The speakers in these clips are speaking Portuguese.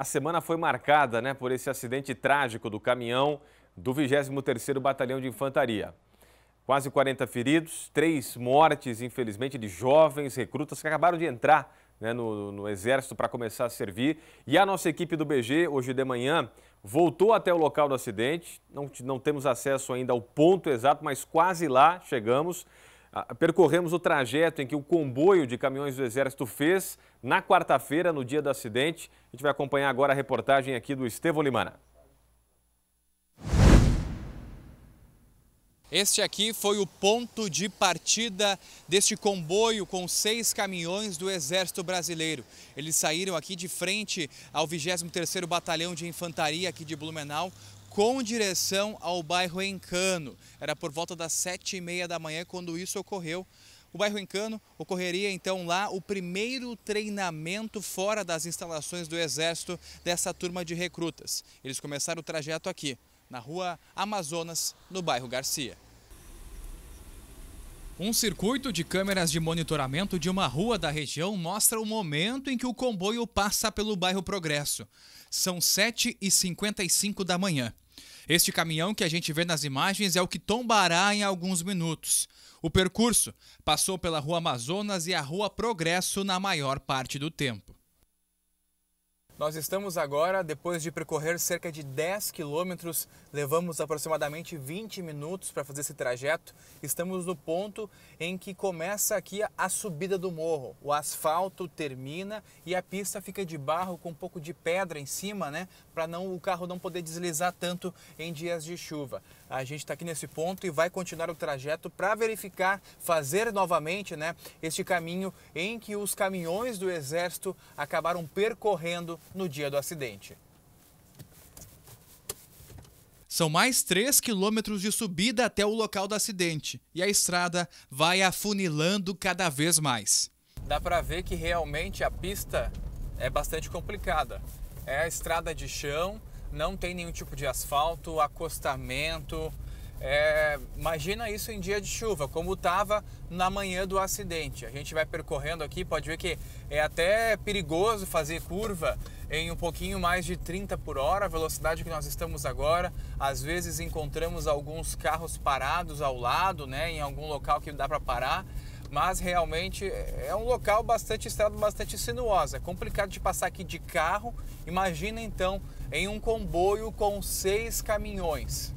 A semana foi marcada né, por esse acidente trágico do caminhão do 23º Batalhão de Infantaria. Quase 40 feridos, três mortes, infelizmente, de jovens recrutas que acabaram de entrar né, no, no Exército para começar a servir. E a nossa equipe do BG, hoje de manhã, voltou até o local do acidente. Não, não temos acesso ainda ao ponto exato, mas quase lá chegamos. Ah, percorremos o trajeto em que o comboio de caminhões do Exército fez na quarta-feira, no dia do acidente. A gente vai acompanhar agora a reportagem aqui do Estevão Limana. Este aqui foi o ponto de partida deste comboio com seis caminhões do Exército Brasileiro. Eles saíram aqui de frente ao 23º Batalhão de Infantaria aqui de Blumenau com direção ao bairro Encano. Era por volta das sete e meia da manhã quando isso ocorreu. O bairro Encano ocorreria então lá o primeiro treinamento fora das instalações do Exército dessa turma de recrutas. Eles começaram o trajeto aqui, na rua Amazonas, no bairro Garcia. Um circuito de câmeras de monitoramento de uma rua da região mostra o momento em que o comboio passa pelo bairro Progresso. São 7h55 da manhã. Este caminhão que a gente vê nas imagens é o que tombará em alguns minutos. O percurso passou pela Rua Amazonas e a Rua Progresso na maior parte do tempo. Nós estamos agora, depois de percorrer cerca de 10 quilômetros, levamos aproximadamente 20 minutos para fazer esse trajeto. Estamos no ponto em que começa aqui a subida do morro. O asfalto termina e a pista fica de barro com um pouco de pedra em cima, né? Para não o carro não poder deslizar tanto em dias de chuva. A gente está aqui nesse ponto e vai continuar o trajeto para verificar, fazer novamente, né? Este caminho em que os caminhões do exército acabaram percorrendo no dia do acidente. São mais 3 quilômetros de subida até o local do acidente e a estrada vai afunilando cada vez mais. Dá para ver que realmente a pista é bastante complicada. É a estrada de chão, não tem nenhum tipo de asfalto, acostamento, é, imagina isso em dia de chuva, como estava na manhã do acidente. A gente vai percorrendo aqui, pode ver que é até perigoso fazer curva em um pouquinho mais de 30 por hora, a velocidade que nós estamos agora. Às vezes encontramos alguns carros parados ao lado, né, em algum local que dá para parar. Mas realmente é um local bastante estrada, bastante sinuosa. É complicado de passar aqui de carro. Imagina então em um comboio com seis caminhões.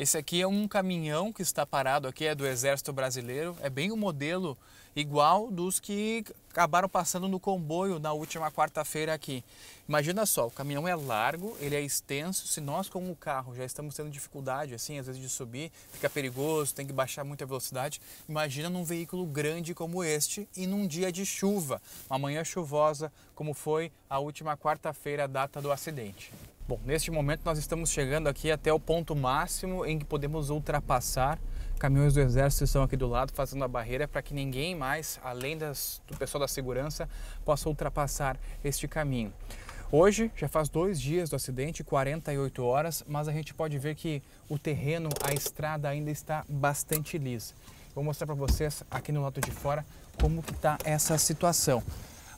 Esse aqui é um caminhão que está parado aqui, é do Exército Brasileiro. É bem o um modelo igual dos que acabaram passando no comboio na última quarta-feira aqui. Imagina só, o caminhão é largo, ele é extenso. Se nós, como carro, já estamos tendo dificuldade, assim, às vezes de subir, fica perigoso, tem que baixar muita velocidade. Imagina num veículo grande como este e num dia de chuva, uma manhã chuvosa, como foi a última quarta-feira, a data do acidente. Bom, neste momento nós estamos chegando aqui até o ponto máximo em que podemos ultrapassar. Caminhões do Exército estão aqui do lado fazendo a barreira para que ninguém mais, além das, do pessoal da segurança, possa ultrapassar este caminho. Hoje já faz dois dias do acidente, 48 horas, mas a gente pode ver que o terreno, a estrada ainda está bastante lisa. Vou mostrar para vocês aqui no lado de fora como que está essa situação.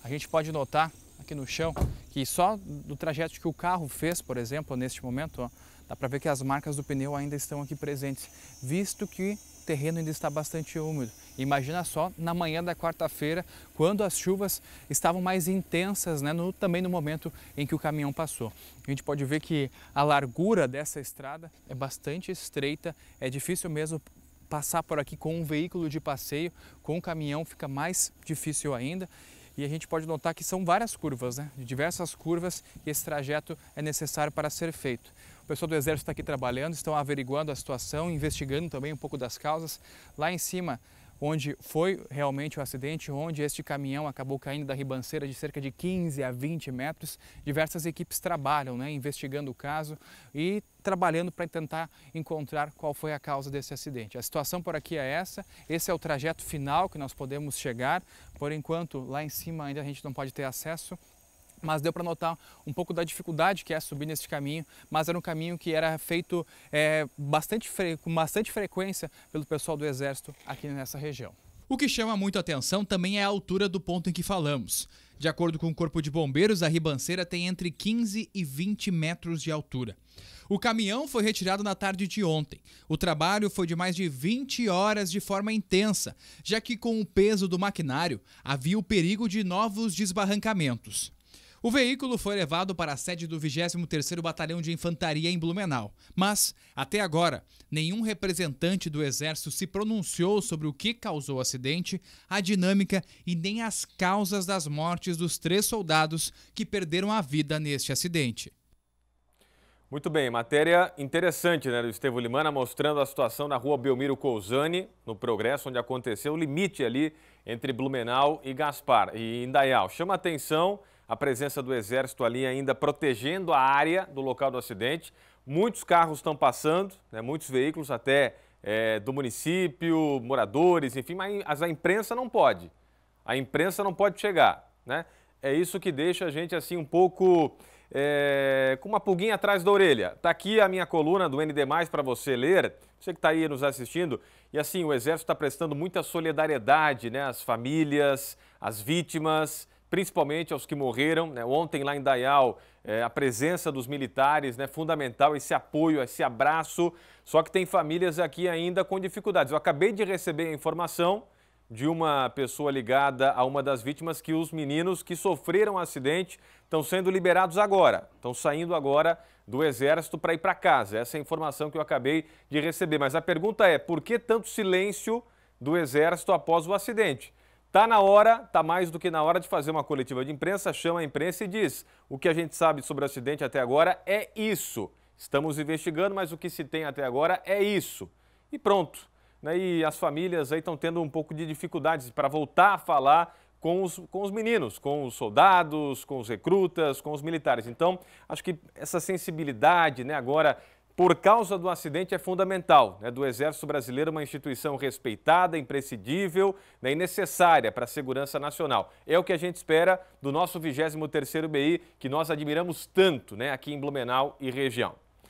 A gente pode notar aqui no chão, que só do trajeto que o carro fez, por exemplo, neste momento, ó, dá para ver que as marcas do pneu ainda estão aqui presentes, visto que o terreno ainda está bastante úmido. Imagina só na manhã da quarta-feira, quando as chuvas estavam mais intensas, né, no, também no momento em que o caminhão passou. A gente pode ver que a largura dessa estrada é bastante estreita, é difícil mesmo passar por aqui com um veículo de passeio, com um caminhão fica mais difícil ainda e a gente pode notar que são várias curvas, né? diversas curvas que esse trajeto é necessário para ser feito. O pessoal do Exército está aqui trabalhando, estão averiguando a situação, investigando também um pouco das causas. Lá em cima onde foi realmente o acidente, onde este caminhão acabou caindo da ribanceira de cerca de 15 a 20 metros. Diversas equipes trabalham, né, investigando o caso e trabalhando para tentar encontrar qual foi a causa desse acidente. A situação por aqui é essa, esse é o trajeto final que nós podemos chegar, por enquanto lá em cima ainda a gente não pode ter acesso, mas deu para notar um pouco da dificuldade que é subir nesse caminho, mas era um caminho que era feito é, bastante com bastante frequência pelo pessoal do Exército aqui nessa região. O que chama muito atenção também é a altura do ponto em que falamos. De acordo com o Corpo de Bombeiros, a ribanceira tem entre 15 e 20 metros de altura. O caminhão foi retirado na tarde de ontem. O trabalho foi de mais de 20 horas de forma intensa, já que com o peso do maquinário havia o perigo de novos desbarrancamentos. O veículo foi levado para a sede do 23º Batalhão de Infantaria em Blumenau, mas até agora nenhum representante do Exército se pronunciou sobre o que causou o acidente, a dinâmica e nem as causas das mortes dos três soldados que perderam a vida neste acidente. Muito bem, matéria interessante, né, do Estevo Limana, mostrando a situação na rua Belmiro Cousani, no Progresso, onde aconteceu o limite ali entre Blumenau e Gaspar e Indaial. Chama atenção a presença do Exército ali ainda protegendo a área do local do acidente. Muitos carros estão passando, né, muitos veículos até é, do município, moradores, enfim, mas a imprensa não pode. A imprensa não pode chegar, né? É isso que deixa a gente assim um pouco é, com uma pulguinha atrás da orelha. está aqui a minha coluna do ND+, para você ler, você que está aí nos assistindo. E assim, o Exército está prestando muita solidariedade, né? As famílias, as vítimas, principalmente aos que morreram. Né? Ontem, lá em Dayal, é, a presença dos militares, né? fundamental esse apoio, esse abraço. Só que tem famílias aqui ainda com dificuldades. Eu acabei de receber a informação de uma pessoa ligada a uma das vítimas que os meninos que sofreram um acidente estão sendo liberados agora, estão saindo agora do exército para ir para casa. Essa é a informação que eu acabei de receber. Mas a pergunta é: por que tanto silêncio do exército após o acidente? Tá na hora, tá mais do que na hora de fazer uma coletiva de imprensa, chama a imprensa e diz: "O que a gente sabe sobre o acidente até agora é isso. Estamos investigando, mas o que se tem até agora é isso." E pronto. Né? E as famílias aí estão tendo um pouco de dificuldades para voltar a falar com os, com os meninos, com os soldados, com os recrutas, com os militares. Então, acho que essa sensibilidade, né, agora por causa do acidente é fundamental. Né? Do Exército Brasileiro, uma instituição respeitada, imprescindível né? e necessária para a segurança nacional. É o que a gente espera do nosso 23º BI, que nós admiramos tanto né? aqui em Blumenau e região.